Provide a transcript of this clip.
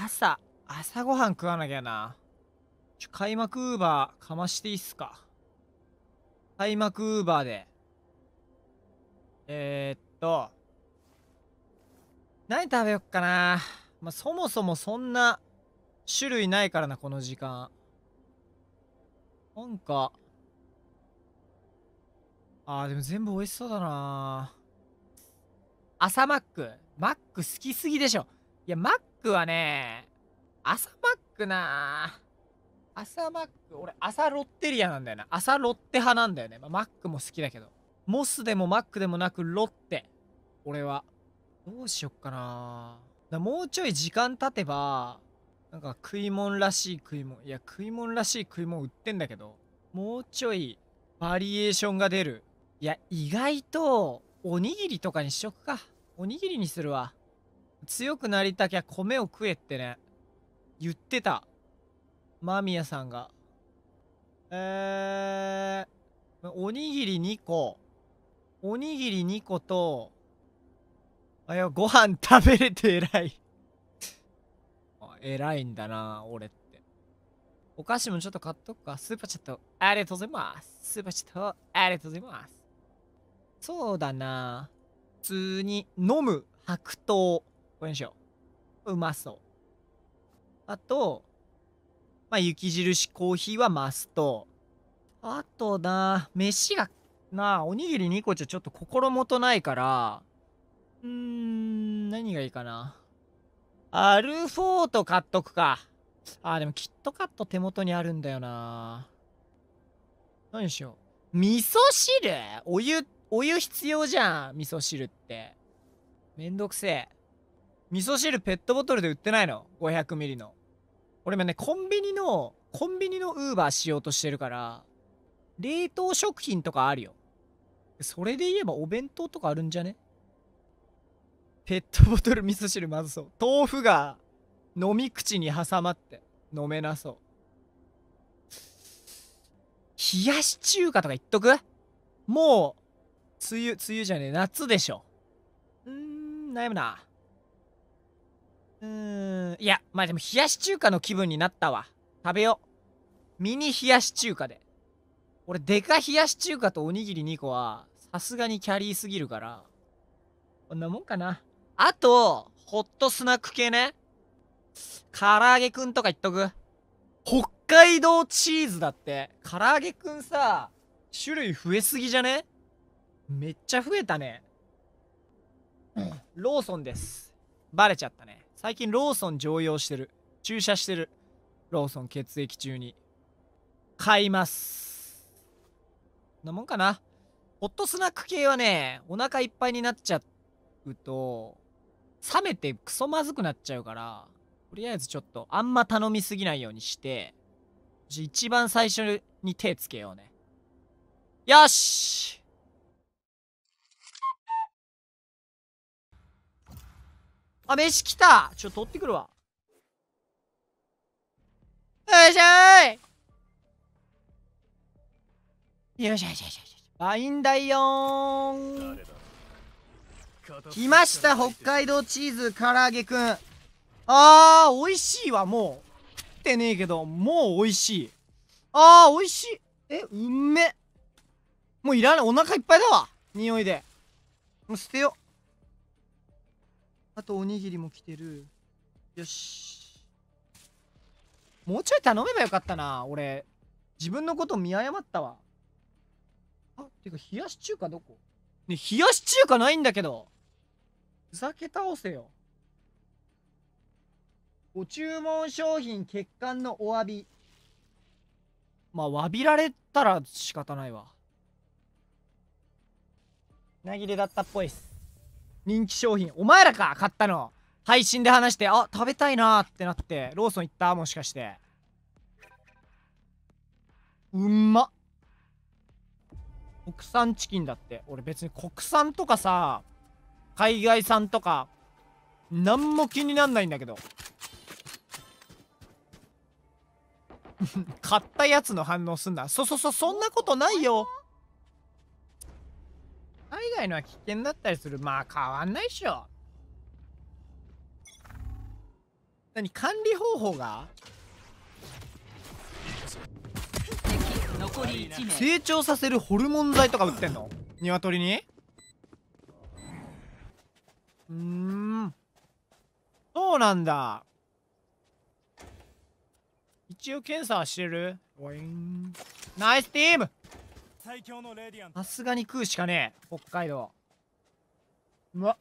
朝、朝ごはん食わなきゃな。ちょ、開幕ウーバーかましていいっすか。開幕ウーバーで。えー、っと、何食べよっかな。まあ、そもそもそんな種類ないからな、この時間。なんか、あー、でも全部美味しそうだな朝マック。マック好きすぎでしょ。いや、マッックはね、朝マックな朝マック、俺、朝ロッテリアなんだよな。朝ロッテ派なんだよね。まあ、マックも好きだけど。モスでもマックでもなくロッテ。俺は。どうしよっかなだもうちょい時間経てば、なんか食い物らしい食い物。いや、食い物らしい食い物売ってんだけど、もうちょいバリエーションが出る。いや、意外と、おにぎりとかにしとくか。おにぎりにするわ。強くなりたきゃ米を食えってね、言ってた。間宮さんが。えー、おにぎり2個。おにぎり2個と、あ、や、ご飯食べれて偉い あ。偉いんだな、俺って。お菓子もちょっと買っとくか。スーパーチャット、ありがとうございます。スーパーチャット、ありがとうございます。そうだな。普通に、飲む、白桃。これにしよう。うまそう。あと、まあ、雪印コーヒーはマスト。あとな、飯が、な、あ、おにぎり2個じゃちょっと心もとないから、うーん、何がいいかな。アルフォート買っとくか。あ、でもキットカット手元にあるんだよな。何しよう。味噌汁お湯、お湯必要じゃん。味噌汁って。めんどくせえ。味噌汁ペットボトルで売ってないの ?500 ミリの。俺もね、コンビニの、コンビニのウーバーしようとしてるから、冷凍食品とかあるよ。それで言えばお弁当とかあるんじゃねペットボトル味噌汁まずそう。豆腐が飲み口に挟まって飲めなそう。冷やし中華とか言っとくもう、梅雨、梅雨じゃねえ、夏でしょ。うーん、悩むな。うーん。いや、まあでも冷やし中華の気分になったわ。食べよう。ミニ冷やし中華で。俺、デカ冷やし中華とおにぎり2個は、さすがにキャリーすぎるから。こんなもんかな。あと、ホットスナック系ね。唐揚げくんとか言っとく。北海道チーズだって。唐揚げくんさ、種類増えすぎじゃねめっちゃ増えたね。ローソンです。バレちゃったね。最近ローソン常用してる注射してるローソン血液中に買いますなもんかなホットスナック系はねお腹いっぱいになっちゃうと冷めてクソまずくなっちゃうからとりあえずちょっとあんま頼みすぎないようにして一番最初に手つけようねよしあ、飯来たちょ、取ってくるわ。よいしょーいよいしょよいしょよいしょ。ワインダイオーン来ました北海道チーズ唐揚げくん。あー、美味しいわ、もう。食ってねえけど、もう美味しい。あー、美味しい。え、うんめ。もういらない。お腹いっぱいだわ。匂いで。もう捨てよう。あとおにぎりも来てる。よし。もうちょい頼めばよかったな、俺。自分のこと見誤ったわ。あ、てか、冷やし中華どこね、冷やし中華ないんだけど。ふざけ倒せよ。ご注文商品欠陥のお詫び。まあ、詫びられたら仕方ないわ。なぎれだったっぽいっす。人気商品お前らか買ったの配信で話してあ食べたいなってなってローソン行ったもしかしてうんま国産チキンだって俺別に国産とかさ海外産とか何も気になんないんだけど 買ったやつの反応すんなそうそうそうそんなことないよ海外のは危険だったりする。まあ変わんないっしょ。何管理方法が成長させるホルモン剤とか売ってんの鶏にうんそうなんだ一応検査はしてるナイスティームさすがに食うしかねえ北海道うわ